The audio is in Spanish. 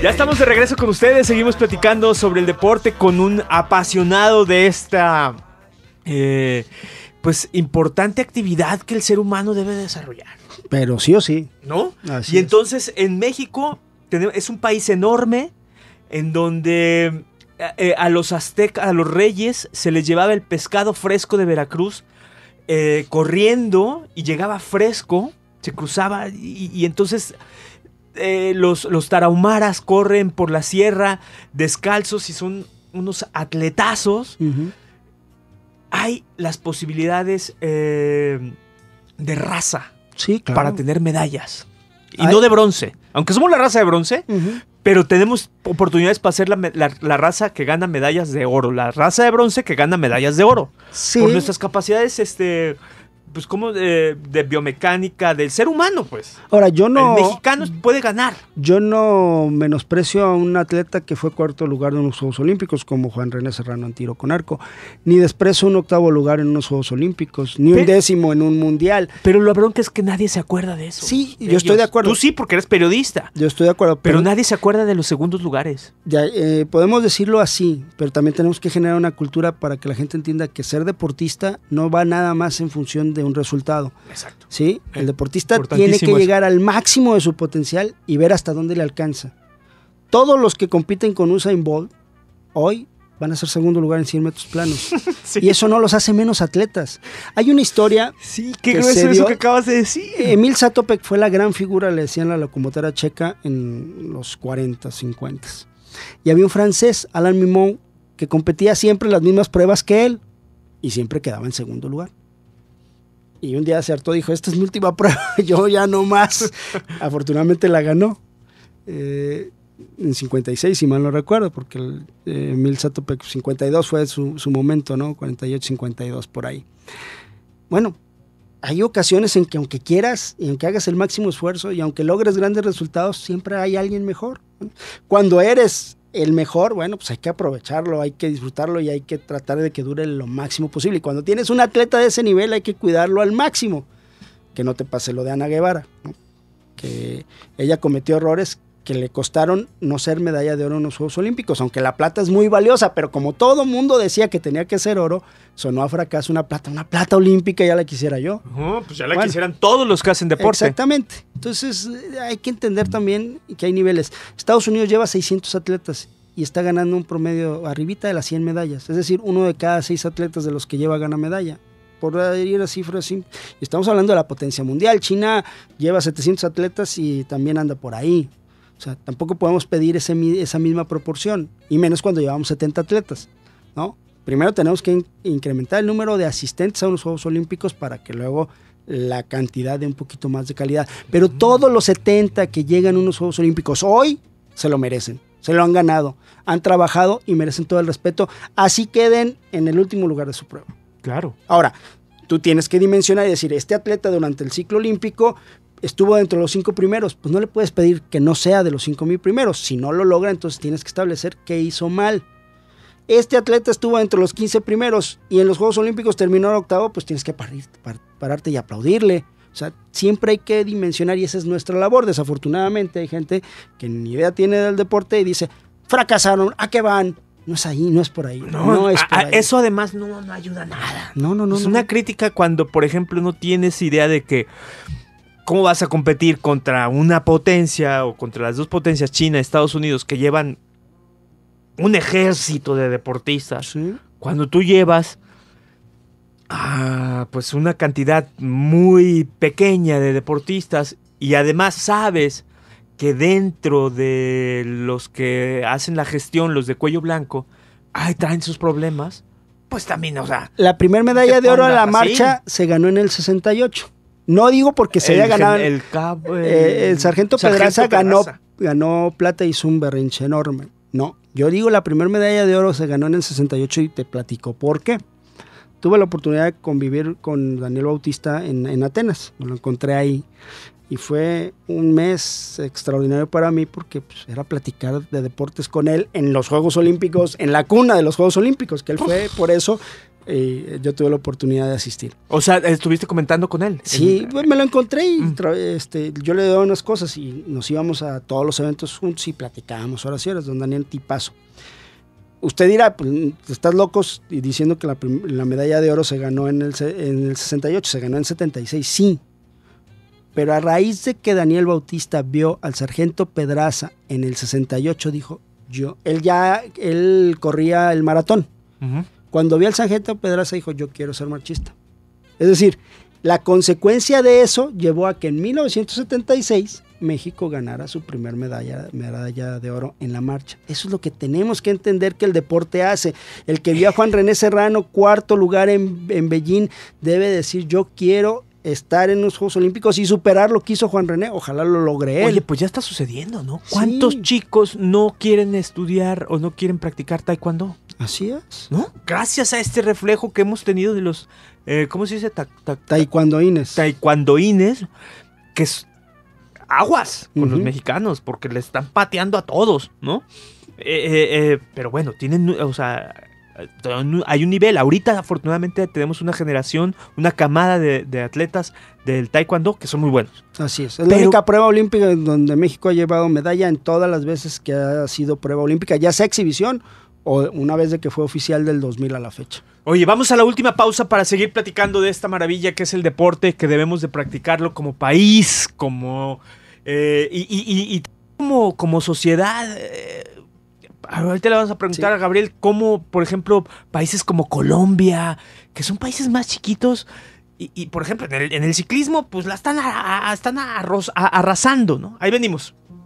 Ya estamos de regreso con ustedes, seguimos platicando sobre el deporte con un apasionado de esta eh, pues importante actividad que el ser humano debe desarrollar. Pero sí o sí. ¿No? Así y entonces en México es un país enorme en donde eh, eh, a los aztecas, a los reyes, se les llevaba el pescado fresco de Veracruz corriendo y llegaba fresco, se cruzaba y entonces eh, los, los tarahumaras corren por la sierra descalzos y son unos atletazos. Hay las posibilidades eh, de raza sí, para tener medallas. Y no de bronce. Aunque somos la raza de bronce, pero tenemos oportunidades para ser la, raza que gana medallas de oro. La raza de bronce que gana medallas de oro. Por nuestras capacidades este, pues como eh, de, biomecánica del ser humano, pues. Ahora, yo no... El mexicano puede ganar. Yo no menosprecio a un atleta que fue cuarto lugar en unos Juegos Olímpicos, como Juan René Serrano en tiro con arco, ni desprecio un octavo lugar en unos Juegos Olímpicos, ni un décimo en un mundial. Pero lo bronca es que nadie se acuerda de eso. Sí, yo estoy de acuerdo. Tú sí, porque eres periodista. Yo estoy de acuerdo. Pero, nadie se acuerda de los segundos lugares. Ya, eh, podemos decirlo así, pero también tenemos que generar una cultura para que la gente entienda que ser deportista no va nada más en función de un resultado. Exacto. ¿Sí? El deportista tiene que llegar al máximo de su potencial y ver hasta dónde le alcanza. Todos los que compiten con Usain Bolt hoy van a ser segundo lugar en 100 metros planos. Y eso no los hace menos atletas. Hay una historia. Sí, qué que eso que acabas de decir. Emil Satopek fue la gran figura, le decían la locomotora checa en los 40, 50. Y había un francés, Alain Mimon, que competía siempre en las mismas pruebas que él y siempre quedaba en segundo lugar. Y un día se hartó, dijo, esta es mi última prueba, yo ya no más. Afortunadamente la ganó. Eh, en 56, si mal no recuerdo, porque el Mil Satopec 52 fue su, su momento, ¿no? 48-52 por ahí. Bueno, hay ocasiones en que aunque quieras y aunque hagas el máximo esfuerzo y aunque logres grandes resultados, siempre hay alguien mejor. Cuando eres el mejor, bueno, pues hay que aprovecharlo, hay que disfrutarlo y hay que tratar de que dure lo máximo posible. Y cuando tienes un atleta de ese nivel hay que cuidarlo al máximo, que no te pase lo de Ana Guevara, que ella cometió errores que le costaron no ser medalla de oro en los Juegos Olímpicos, aunque la plata es muy valiosa, pero como todo mundo decía que tenía que ser oro, sonó a fracaso una plata, una plata olímpica ya la quisiera yo. pues ya la quisieran todos los que hacen deporte. Exactamente. Entonces eh, hay que entender también que hay niveles. Estados Unidos lleva 600 atletas y está ganando un promedio arribita de las 100 medallas, es decir, uno de cada seis atletas de los que lleva gana medalla por ir a cifras así. Estamos hablando de la potencia mundial. China lleva 700 atletas y también anda por ahí. O sea, tampoco podemos pedir ese, esa misma proporción, y menos cuando llevamos 70 atletas, ¿no? Primero tenemos que incrementar el número de asistentes a unos Juegos Olímpicos para que luego la cantidad de un poquito más de calidad. Pero mm. todos los 70 que llegan a unos Juegos Olímpicos hoy se lo merecen, se lo han ganado, han trabajado y merecen todo el respeto. Así queden en el último lugar de su prueba. Claro. Ahora, tú tienes que dimensionar y decir, este atleta durante el ciclo olímpico estuvo dentro de los cinco primeros, pues no le puedes pedir que no sea de los cinco mil primeros. Si no lo logra, entonces tienes que establecer qué hizo mal. Este atleta estuvo dentro de los 15 primeros y en los Juegos Olímpicos terminó en octavo, pues tienes que pararte y aplaudirle. O sea, siempre hay que dimensionar y esa es nuestra labor. Desafortunadamente hay gente que ni idea tiene del deporte y dice, fracasaron, ¿a qué van? No es ahí, no es por ahí. No, Eso además no, ayuda a nada. No, no, no. Es una crítica cuando, por ejemplo, no tienes idea de que ¿Cómo vas a competir contra una potencia o contra las dos potencias, China, y Estados Unidos, que llevan un ejército de deportistas? Cuando tú llevas ah, pues una cantidad muy pequeña de deportistas y además sabes que dentro de los que hacen la gestión, los de cuello blanco, traen sus problemas, pues también, o sea... La primera medalla de oro a la marcha se ganó en el 68. No digo porque se haya ganado. El, cabo, eh, el, sargento, Pedraza, Ganó, ganó plata y hizo un berrinche enorme. No, yo digo la primera medalla de oro se ganó en el 68 y te platico por qué. Tuve la oportunidad de convivir con Daniel Bautista en, Atenas, me lo encontré ahí y fue un mes extraordinario para mí porque pues, era platicar de deportes con él en los Juegos Olímpicos, en la cuna de los Juegos Olímpicos, que él fue por eso yo tuve la oportunidad de asistir. O sea, estuviste comentando con él. Sí, pues, me lo encontré y mm. este, yo le doy unas cosas y nos íbamos a todos los eventos juntos y platicábamos horas y horas, don Daniel Tipazo. Usted dirá, pues, estás locos y diciendo que la, medalla de oro se ganó en el, en el 68, se ganó en 76, sí. Pero a raíz de que Daniel Bautista vio al sargento Pedraza en el 68, dijo, yo, él ya, él corría el maratón. Ajá. Cuando vi al sargento Pedraza dijo, yo quiero ser marchista. Es decir, la consecuencia de eso llevó a que en 1976 México ganara su primer medalla, de oro en la marcha. Eso es lo que tenemos que entender que el deporte hace. El que vio a Juan René Serrano, cuarto lugar en, en Beijing, debe decir yo quiero estar en los Juegos Olímpicos y superar lo que hizo Juan René. Ojalá lo logre Oye, pues ya está sucediendo, ¿no? ¿Cuántos chicos no quieren estudiar o no quieren practicar taekwondo? Así es. ¿No? Gracias a este reflejo que hemos tenido de los, eh, ¿cómo se dice? Ta, taekwondoines. Taekwondoines, que es aguas con los mexicanos, porque le están pateando a todos, ¿no? Eh, eh, eh, pero bueno, tienen, o sea, hay un nivel. Ahorita, afortunadamente, tenemos una generación, una camada de, atletas del taekwondo que son muy buenos. Así es. Es la única prueba olímpica en donde México ha llevado medalla en todas las veces que ha sido prueba olímpica, ya sea exhibición una vez de que fue oficial del 2000 a la fecha. Oye, vamos a la última pausa para seguir platicando de esta maravilla que es el deporte, que debemos de practicarlo como país, como... Eh, y, como, como, sociedad... Eh, ahorita le vamos a preguntar a Gabriel cómo, por ejemplo, países como Colombia, que son países más chiquitos, y, por ejemplo, en el, ciclismo, pues la están, están arrasando, ¿no? Ahí venimos.